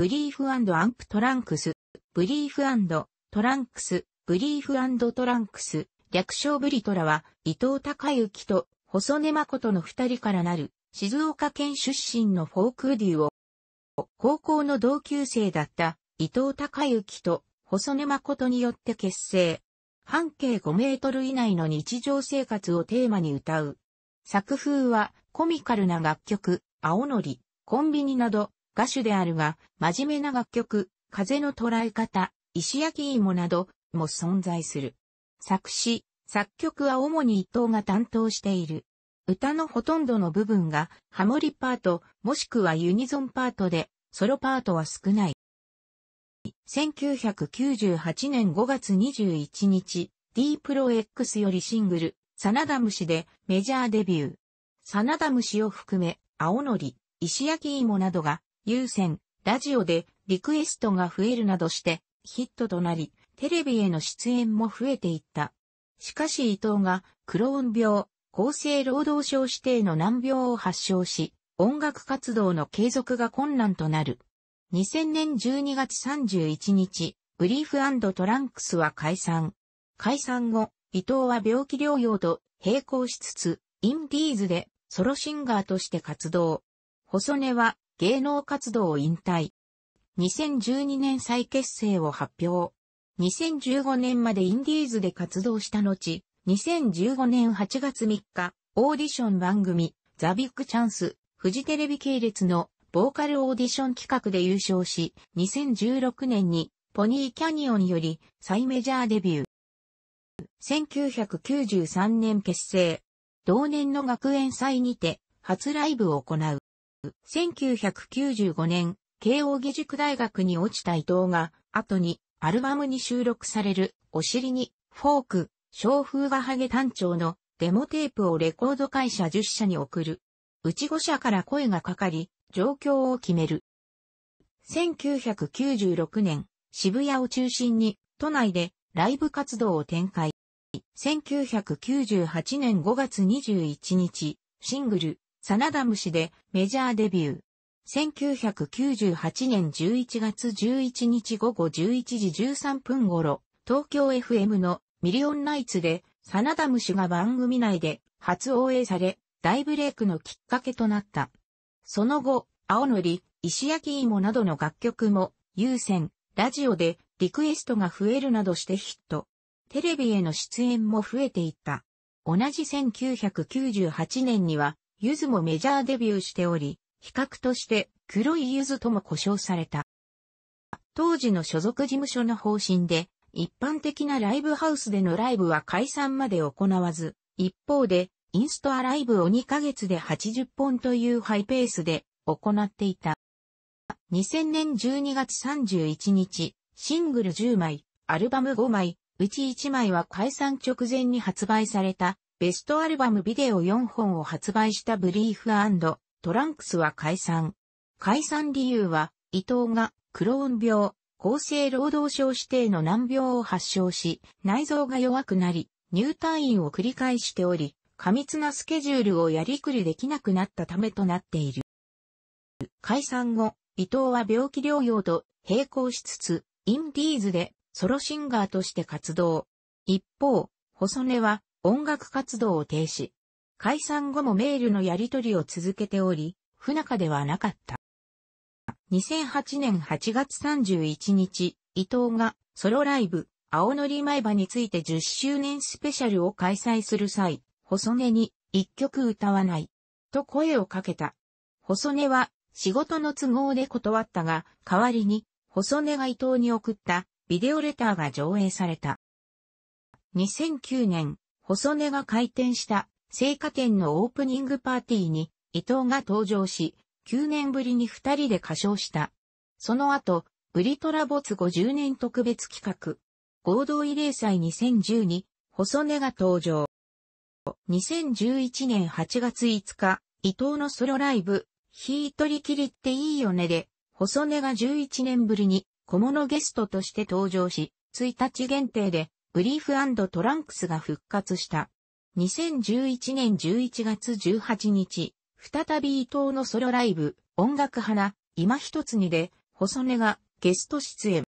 ブリーフアンプトランクス、ブリーフトランクス、ブリーフトランクス、略称ブリトラは、伊藤隆之と細根誠の二人からなる、静岡県出身のフォークデュを、高校の同級生だった伊藤隆之と細根誠によって結成。半径5メートル以内の日常生活をテーマに歌う。作風はコミカルな楽曲、青のり、コンビニなど歌手であるが、真面目な楽曲、風の捉え方、石焼芋なども存在する。作詞、作曲は主に伊藤が担当している。歌のほとんどの部分がハモリパート、もしくはユニゾンパートで、ソロパートは少ない。1998年5月21日、D プロ X よりシングル、サナダムシでメジャーデビュー。サナダムシを含め、青のり、石焼き芋などが有線、ラジオでリクエストが増えるなどしてヒットとなり、テレビへの出演も増えていった。しかし伊藤がクローン病、厚生労働省指定の難病を発症し、音楽活動の継続が困難となる。2000年12月31日、ブリーフトランクスは解散。解散後、伊藤は病気療養と並行しつつ、インディーズでソロシンガーとして活動。細根は芸能活動を引退。2012年再結成を発表。2015年までインディーズで活動した後、2015年8月3日、オーディション番組、ザ・ビッグ・チャンス、フジテレビ系列のボーカルオーディション企画で優勝し、2016年にポニーキャニオンより再メジャーデビュー。1993年結成。同年の学園祭にて初ライブを行う。1995年、慶応義塾大学に落ちた伊藤が、後にアルバムに収録される、お尻に、フォーク、小風がハゲ単調のデモテープをレコード会社10社に送る。うち5社から声がかかり、状況を決める。1996年、渋谷を中心に都内でライブ活動を展開。1998年5月21日、シングル、サナダムシでメジャーデビュー。1998年11月11日午後11時13分頃、東京 FM のミリオンナイツで、サナダムシが番組内で初応援され、大ブレイクのきっかけとなった。その後、青のり、石焼き芋などの楽曲も、優先、ラジオでリクエストが増えるなどしてヒット。テレビへの出演も増えていった。同じ1998年には、ゆずもメジャーデビューしており、比較として黒いゆずとも呼称された。当時の所属事務所の方針で、一般的なライブハウスでのライブは解散まで行わず、一方で、インストアライブを2ヶ月で80本というハイペースで行っていた。2000年12月31日、シングル10枚、アルバム5枚、うち1枚は解散直前に発売されたベストアルバムビデオ4本を発売したブリーフトランクスは解散。解散理由は、伊藤がクローン病、厚生労働省指定の難病を発症し、内臓が弱くなり、入退院を繰り返しており、過密なスケジュールをやりくりできなくなったためとなっている。解散後、伊藤は病気療養と並行しつつ、インディーズでソロシンガーとして活動。一方、細根は音楽活動を停止。解散後もメールのやり取りを続けており、不仲ではなかった。2008年8月31日、伊藤がソロライブ、青のり前歯について10周年スペシャルを開催する際、細根に一曲歌わない、と声をかけた。細根は仕事の都合で断ったが、代わりに細根が伊藤に送ったビデオレターが上映された。2009年細根が開店した聖火店のオープニングパーティーに伊藤が登場し、9年ぶりに二人で歌唱した。その後、ブリトラ没50年特別企画、合同慰霊祭2 0 1に、細根が登場。2011年8月5日、伊藤のソロライブ、ひいとりきりっていいよねで、細根が11年ぶりに小物ゲストとして登場し、1日限定でブリーフトランクスが復活した。2011年11月18日、再び伊藤のソロライブ、音楽花、今一つにで、細根がゲスト出演。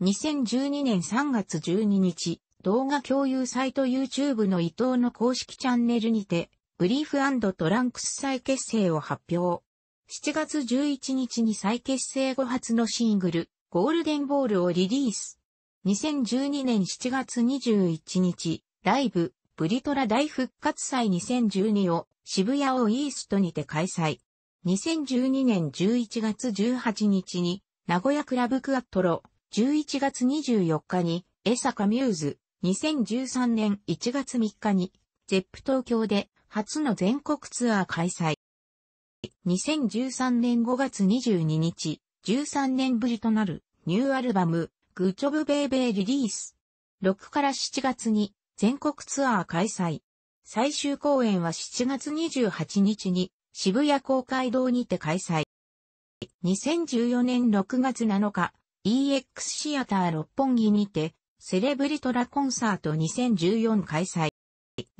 2012年3月12日、動画共有サイト YouTube の伊藤の公式チャンネルにて、ブリーフトランクス再結成を発表。7月11日に再結成後初のシングル、ゴールデンボールをリリース。2012年7月21日、ライブ、ブリトラ大復活祭2012を渋谷をイーストにて開催。2012年11月18日に、名古屋クラブクアットロ、11月24日に、江坂ミューズ、2013年1月3日に、ゼップ東京で初の全国ツアー開催。2013年5月22日、13年ぶりとなるニューアルバム、グッジョブベイベーリリース。6から7月に全国ツアー開催。最終公演は7月28日に渋谷公会堂にて開催。2014年6月7日、EX シアター六本木にて、セレブリトラコンサート2014開催。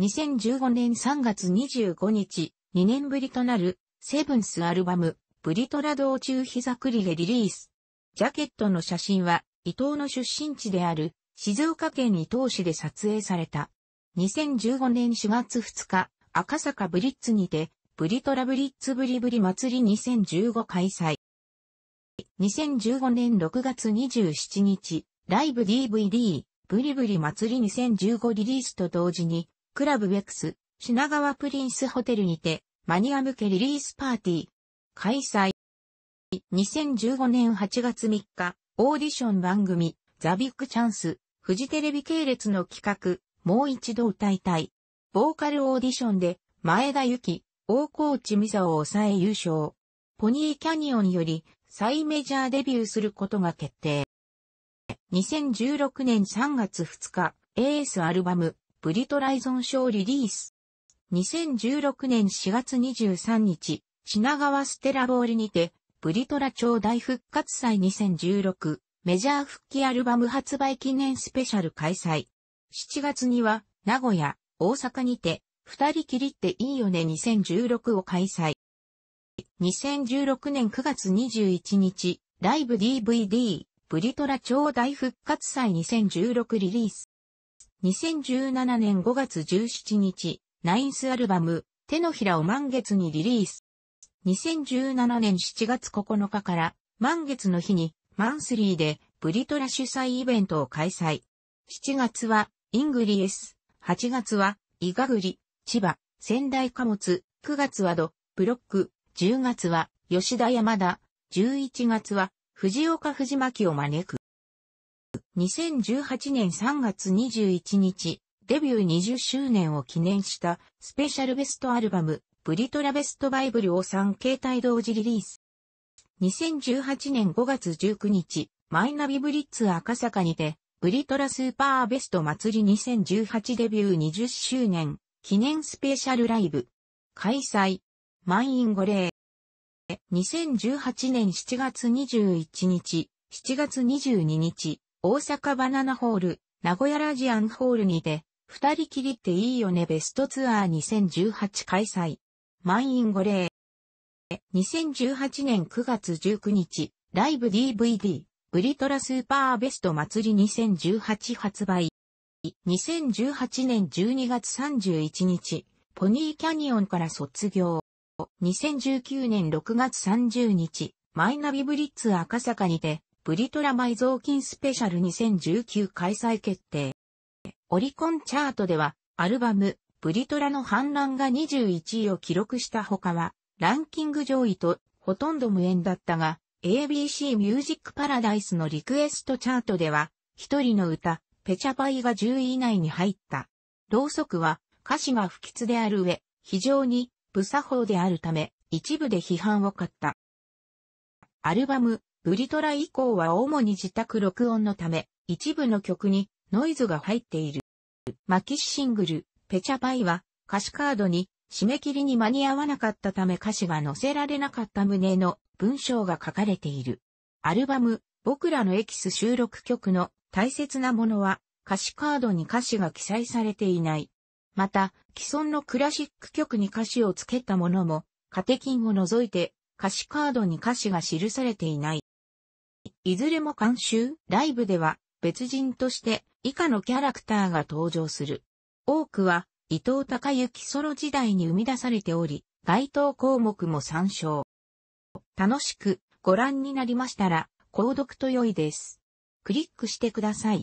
2015年3月25日、2年ぶりとなる、セブンスアルバム、ブリトラ道中膝栗でリリース。ジャケットの写真は、伊藤の出身地である静岡県伊東市で撮影された。2015年4月2日、赤坂ブリッツにて、ブリトラブリッツブリブリ祭り2015開催。2015年6月27日、ライブ DVD、ブリブリ祭り2015リリースと同時に、クラブウェクス、品川プリンスホテルにて、マニア向けリリースパーティー、開催。2015年8月3日、オーディション番組、ザ・ビッグ・チャンス、フジテレビ系列の企画、もう一度歌いたい。ボーカルオーディションで、前田由紀、大河内美沙を抑え優勝。ポニーキャニオンより、再メジャーデビューすることが決定。2016年3月2日、エースアルバム、ブリトライゾン賞リリース。2016年4月23日、品川ステラボールにて、ブリトラ町大復活祭2016メジャー復帰アルバム発売記念スペシャル開催。7月には名古屋、大阪にて二人きりっていいよね2016を開催。2016年9月21日ライブ DVD ブリトラ町大復活祭2016リリース。2017年5月17日ナインスアルバム手のひらを満月にリリース。2017年7月9日から満月の日にマンスリーでブリトラ主催イベントを開催。7月はイングリエス、8月はイガグリ、千葉、仙台貨物、9月はド、ブロック、10月は吉田山田、11月は藤岡藤巻を招く。2018年3月21日、デビュー20周年を記念したスペシャルベストアルバムブリトラベストバイブルを3形態同時リリース。2018年5月19日、マイナビブリッツ赤坂にて、ブリトラスーパーベスト祭り2018デビュー20周年記念スペシャルライブ。開催。満員御礼。2018年7月21日、7月22日、大阪バナナホール、名古屋ラジアンホールにて、二人きりっていいよねベストツアー2018開催。満員御礼。2018年9月19日、ライブ DVD、ブリトラスーパーベスト祭り2018発売。2018年12月31日、ポニーキャニオンから卒業。2019年6月30日、マイナビブリッツ赤坂にて、ブリトラ埋蔵金スペシャル2019開催決定。オリコンチャートでは、アルバム、ブリトラの反乱が21位を記録した他は、ランキング上位とほとんど無縁だったが、ABC ミュージックパラダイスのリクエストチャートでは、一人の歌、ペチャパイが10位以内に入った。ろうそくは歌詞が不吉である上、非常に不作法であるため、一部で批判を買った。アルバム、ブリトラ以降は主に自宅録音のため、一部の曲にノイズが入っている。マキシシングル、ペチャパイは歌詞カードに締め切りに間に合わなかったため歌詞が載せられなかった旨の文章が書かれている。アルバム、僕らのエキス収録曲の大切なものは歌詞カードに歌詞が記載されていない。また、既存のクラシック曲に歌詞を付けたものも、カテキンを除いて歌詞カードに歌詞が記されていない。いずれも監修、ライブでは別人として以下のキャラクターが登場する。多くは伊藤隆之ソロ時代に生み出されており、該当項目も参照。楽しくご覧になりましたら、購読と良いです。クリックしてください。